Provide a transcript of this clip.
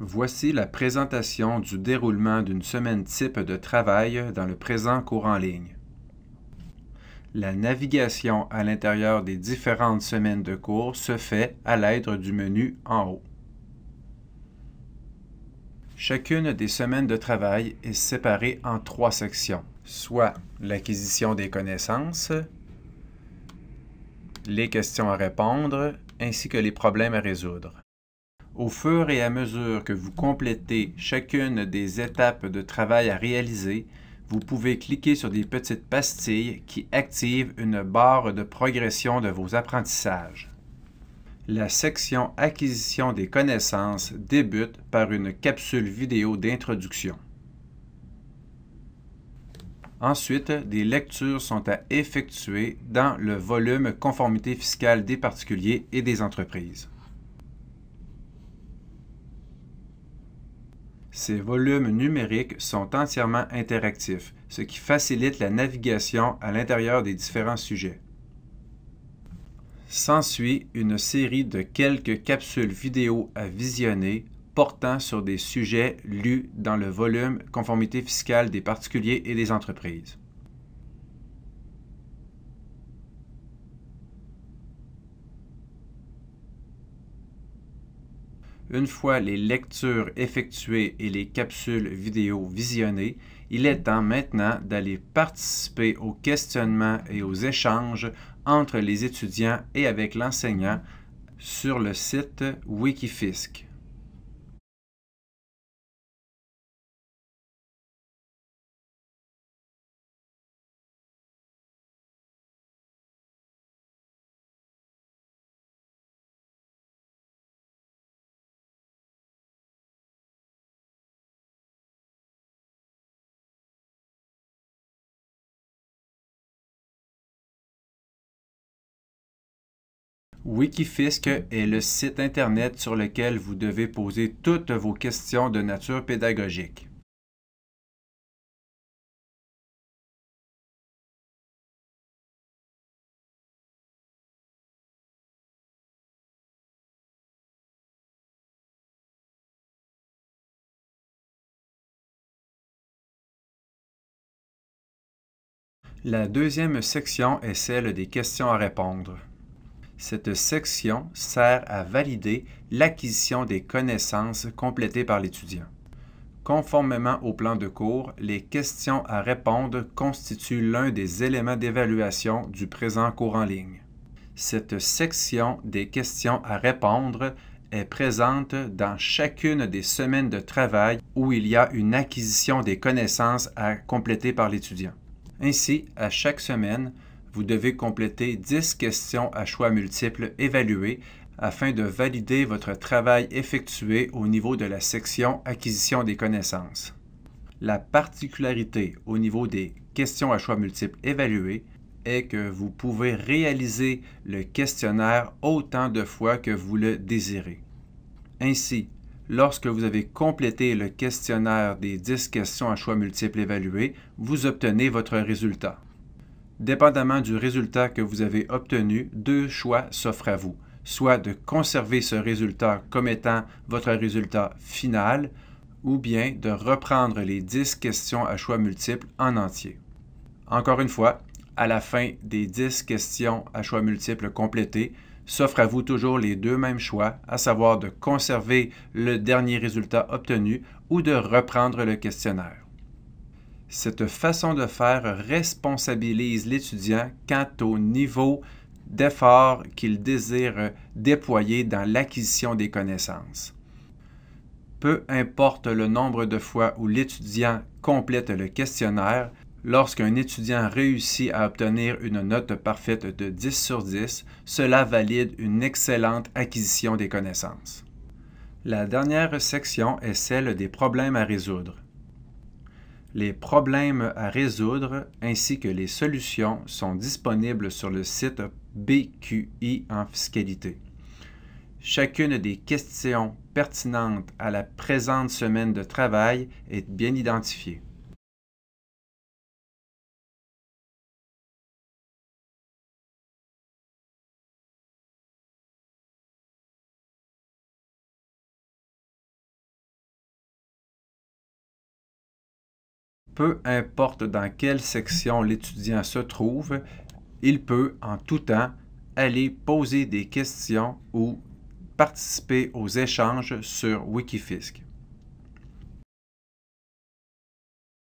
Voici la présentation du déroulement d'une semaine type de travail dans le présent cours en ligne. La navigation à l'intérieur des différentes semaines de cours se fait à l'aide du menu en haut. Chacune des semaines de travail est séparée en trois sections, soit l'acquisition des connaissances, les questions à répondre, ainsi que les problèmes à résoudre. Au fur et à mesure que vous complétez chacune des étapes de travail à réaliser, vous pouvez cliquer sur des petites pastilles qui activent une barre de progression de vos apprentissages. La section Acquisition des connaissances débute par une capsule vidéo d'introduction. Ensuite, des lectures sont à effectuer dans le volume Conformité fiscale des particuliers et des entreprises. Ces volumes numériques sont entièrement interactifs, ce qui facilite la navigation à l'intérieur des différents sujets. S'ensuit une série de quelques capsules vidéo à visionner portant sur des sujets lus dans le volume Conformité fiscale des particuliers et des entreprises. Une fois les lectures effectuées et les capsules vidéo visionnées, il est temps maintenant d'aller participer aux questionnements et aux échanges entre les étudiants et avec l'enseignant sur le site WikiFisk. Wikifisc est le site Internet sur lequel vous devez poser toutes vos questions de nature pédagogique. La deuxième section est celle des questions à répondre. Cette section sert à valider l'acquisition des connaissances complétées par l'étudiant. Conformément au plan de cours, les questions à répondre constituent l'un des éléments d'évaluation du présent cours en ligne. Cette section des questions à répondre est présente dans chacune des semaines de travail où il y a une acquisition des connaissances à compléter par l'étudiant. Ainsi, à chaque semaine, vous devez compléter 10 questions à choix multiples évaluées afin de valider votre travail effectué au niveau de la section Acquisition des connaissances. La particularité au niveau des questions à choix multiples évaluées est que vous pouvez réaliser le questionnaire autant de fois que vous le désirez. Ainsi, lorsque vous avez complété le questionnaire des 10 questions à choix multiples évaluées, vous obtenez votre résultat. Dépendamment du résultat que vous avez obtenu, deux choix s'offrent à vous, soit de conserver ce résultat comme étant votre résultat final, ou bien de reprendre les 10 questions à choix multiples en entier. Encore une fois, à la fin des 10 questions à choix multiples complétées, s'offrent à vous toujours les deux mêmes choix, à savoir de conserver le dernier résultat obtenu ou de reprendre le questionnaire cette façon de faire responsabilise l'étudiant quant au niveau d'effort qu'il désire déployer dans l'acquisition des connaissances. Peu importe le nombre de fois où l'étudiant complète le questionnaire, lorsqu'un étudiant réussit à obtenir une note parfaite de 10 sur 10, cela valide une excellente acquisition des connaissances. La dernière section est celle des problèmes à résoudre. Les problèmes à résoudre ainsi que les solutions sont disponibles sur le site BQI en fiscalité. Chacune des questions pertinentes à la présente semaine de travail est bien identifiée. peu importe dans quelle section l'étudiant se trouve, il peut en tout temps aller poser des questions ou participer aux échanges sur Wikifisk.